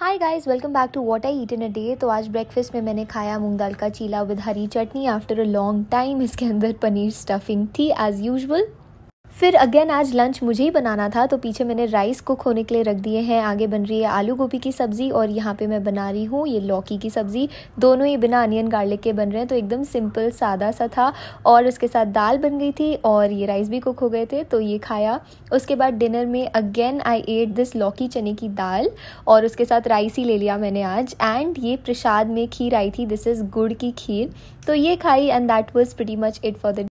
hi guys welcome back to what I eat in a day तो आज breakfast में मैंने खाया मूंग दाल का चीला विद हरी चटनी आफ्टर अ लॉन्ग टाइम इसके अंदर पनीर स्टफिंग थी एज़ यूजल फिर अगेन आज लंच मुझे ही बनाना था तो पीछे मैंने राइस कुक होने के लिए रख दिए हैं आगे बन रही है आलू गोभी की सब्ज़ी और यहाँ पे मैं बना रही हूँ ये लौकी की सब्ज़ी दोनों ही बिना अनियन गार्लिक के बन रहे हैं तो एकदम सिंपल सादा सा था और उसके साथ दाल बन गई थी और ये राइस भी कुक हो गए थे तो ये खाया उसके बाद डिनर में अगेन आई एट दिस लौकी चने की दाल और उसके साथ राइस ही ले लिया मैंने आज एंड ये प्रसाद में खीर आई थी दिस इज़ गुड़ की खीर तो ये खाई and that was pretty much it for the